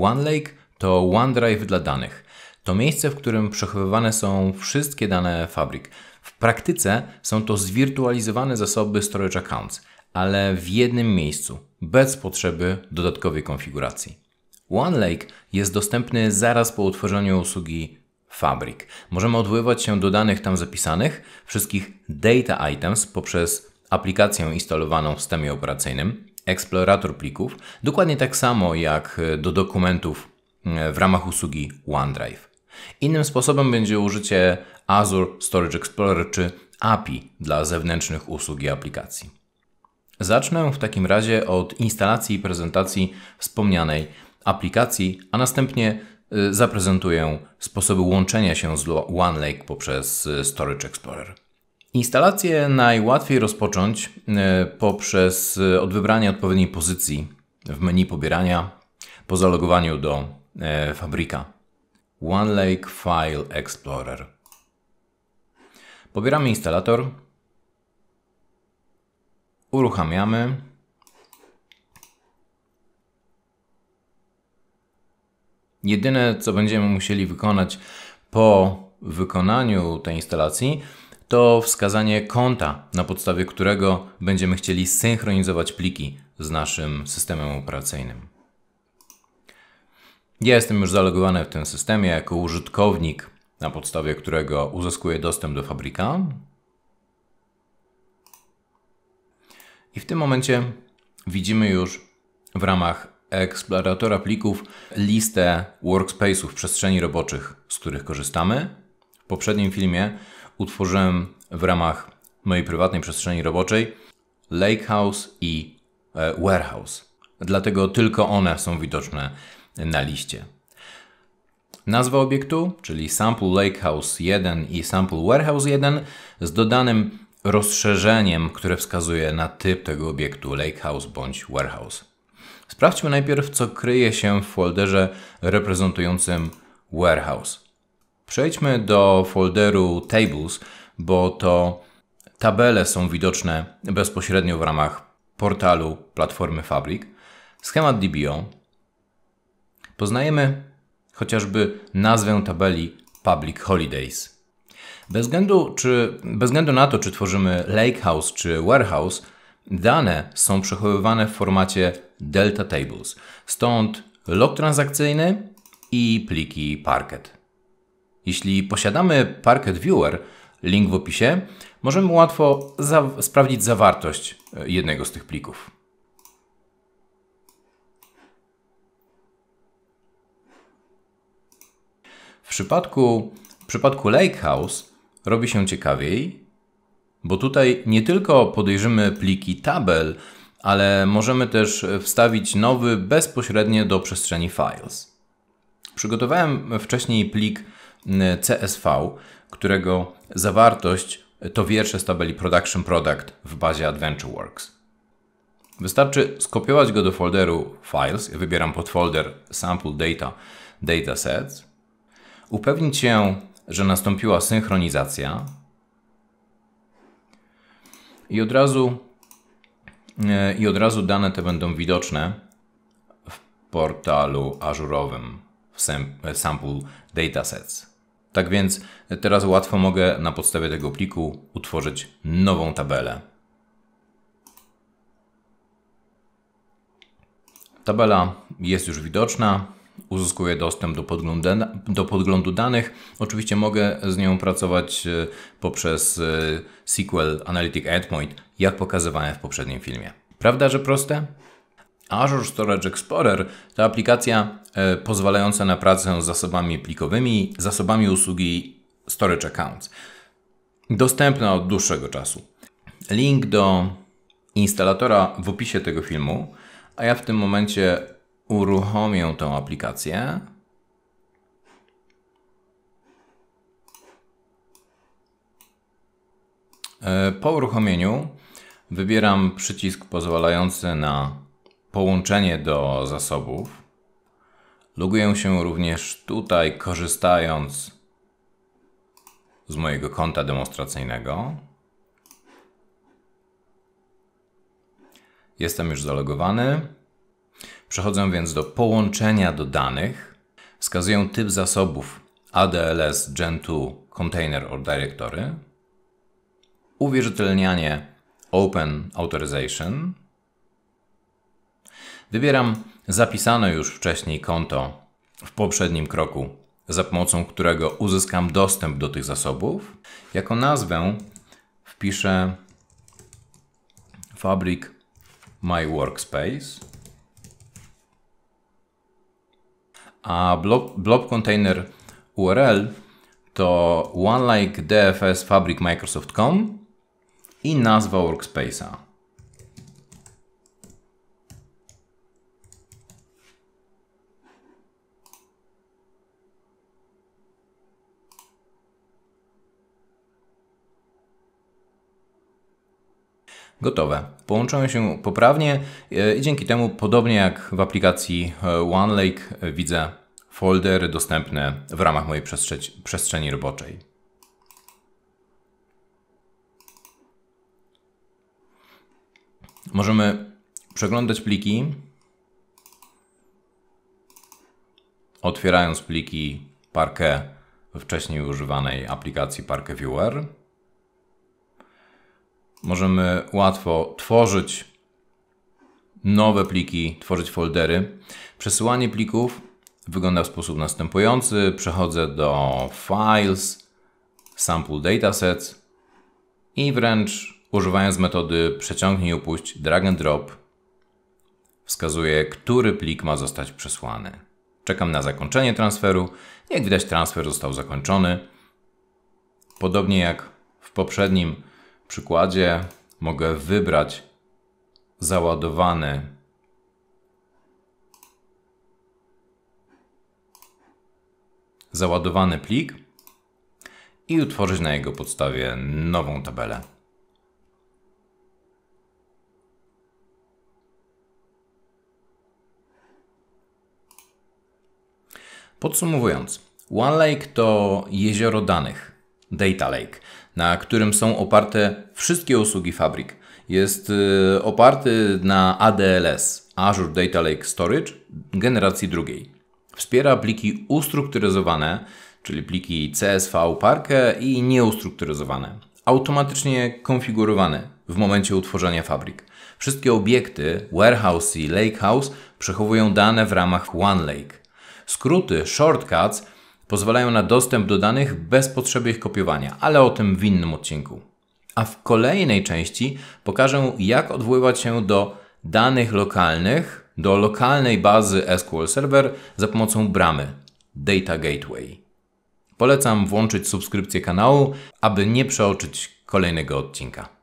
OneLake to OneDrive dla danych. To miejsce, w którym przechowywane są wszystkie dane fabryk. W praktyce są to zwirtualizowane zasoby storage accounts, ale w jednym miejscu, bez potrzeby dodatkowej konfiguracji. OneLake jest dostępny zaraz po utworzeniu usługi Fabric. Możemy odwoływać się do danych tam zapisanych, wszystkich data items poprzez aplikację instalowaną w systemie operacyjnym eksplorator plików, dokładnie tak samo jak e, do dokumentów e, w ramach usługi OneDrive. Innym sposobem będzie użycie Azure Storage Explorer czy API dla zewnętrznych usług i aplikacji. Zacznę w takim razie od instalacji i prezentacji wspomnianej aplikacji, a następnie e, zaprezentuję sposoby łączenia się z OneLake poprzez Storage Explorer. Instalację najłatwiej rozpocząć e, poprzez e, od wybrania odpowiedniej pozycji w menu pobierania po zalogowaniu do e, fabryka. OneLake File Explorer. Pobieramy instalator. Uruchamiamy. Jedyne co będziemy musieli wykonać po wykonaniu tej instalacji to wskazanie konta, na podstawie którego będziemy chcieli synchronizować pliki z naszym systemem operacyjnym. Ja jestem już zalogowany w tym systemie jako użytkownik, na podstawie którego uzyskuję dostęp do fabryka. I w tym momencie widzimy już w ramach eksploratora plików listę workspace'ów, przestrzeni roboczych, z których korzystamy. W poprzednim filmie utworzyłem w ramach mojej prywatnej przestrzeni roboczej Lake House i e, Warehouse. Dlatego tylko one są widoczne na liście. Nazwa obiektu, czyli Sample Lake House 1 i Sample Warehouse 1 z dodanym rozszerzeniem, które wskazuje na typ tego obiektu Lake House bądź Warehouse. Sprawdźmy najpierw, co kryje się w folderze reprezentującym Warehouse. Przejdźmy do folderu Tables, bo to tabele są widoczne bezpośrednio w ramach portalu platformy Fabric. Schemat DBO. Poznajemy chociażby nazwę tabeli Public Holidays. Bez względu, czy, bez względu na to, czy tworzymy Lakehouse czy Warehouse, dane są przechowywane w formacie Delta Tables. Stąd log transakcyjny i pliki parket. Jeśli posiadamy Parquet Viewer, link w opisie, możemy łatwo za sprawdzić zawartość e, jednego z tych plików. W przypadku, w przypadku Lakehouse robi się ciekawiej, bo tutaj nie tylko podejrzymy pliki tabel, ale możemy też wstawić nowy bezpośrednio do przestrzeni files. Przygotowałem wcześniej plik CSV, którego zawartość to wiersze z tabeli Production Product w bazie AdventureWorks. Wystarczy skopiować go do folderu Files, ja wybieram podfolder Sample Data Datasets, upewnić się, że nastąpiła synchronizacja i od razu, i od razu dane te będą widoczne w portalu ażurowym w Sample Datasets. Tak więc teraz łatwo mogę na podstawie tego pliku utworzyć nową tabelę. Tabela jest już widoczna, uzyskuję dostęp do, do podglądu danych. Oczywiście mogę z nią pracować e, poprzez e, SQL Analytic Endpoint, jak pokazywałem w poprzednim filmie. Prawda, że proste? Azure Storage Explorer to aplikacja e, pozwalająca na pracę z zasobami plikowymi, zasobami usługi Storage Accounts. Dostępna od dłuższego czasu. Link do instalatora w opisie tego filmu, a ja w tym momencie uruchomię tę aplikację. E, po uruchomieniu wybieram przycisk pozwalający na połączenie do zasobów. Loguję się również tutaj, korzystając z mojego konta demonstracyjnego. Jestem już zalogowany. Przechodzę więc do połączenia do danych. Wskazuję typ zasobów ADLS Gen 2 Container or Directory. Uwierzytelnianie Open Authorization Wybieram zapisane już wcześniej konto w poprzednim kroku, za pomocą którego uzyskam dostęp do tych zasobów. Jako nazwę wpiszę Fabric My Workspace. A blob, blob container URL to onelike dfs fabric microsoft.com i nazwa workspace'a. gotowe. Połączą się poprawnie e, i dzięki temu, podobnie jak w aplikacji e, OneLake, e, widzę foldery dostępne w ramach mojej przestrzeni roboczej. Możemy przeglądać pliki, otwierając pliki parkę wcześniej używanej aplikacji Parkę Viewer możemy łatwo tworzyć nowe pliki, tworzyć foldery. Przesyłanie plików wygląda w sposób następujący. Przechodzę do Files, Sample Datasets i wręcz używając metody przeciągnij i upuść, drag and drop, wskazuję, który plik ma zostać przesłany. Czekam na zakończenie transferu. Jak widać transfer został zakończony. Podobnie jak w poprzednim przykładzie mogę wybrać załadowany załadowany plik i utworzyć na jego podstawie nową tabelę. Podsumowując, OneLake to jezioro danych, data lake na którym są oparte wszystkie usługi fabryk. Jest y, oparty na ADLS, Azure Data Lake Storage generacji drugiej. Wspiera pliki ustrukturyzowane, czyli pliki CSV, Parquet i nieustrukturyzowane, automatycznie konfigurowane w momencie utworzenia fabryk. Wszystkie obiekty, warehouse i lakehouse przechowują dane w ramach OneLake. Skróty shortcuts pozwalają na dostęp do danych bez potrzeby ich kopiowania, ale o tym w innym odcinku. A w kolejnej części pokażę, jak odwoływać się do danych lokalnych, do lokalnej bazy SQL Server za pomocą bramy Data Gateway. Polecam włączyć subskrypcję kanału, aby nie przeoczyć kolejnego odcinka.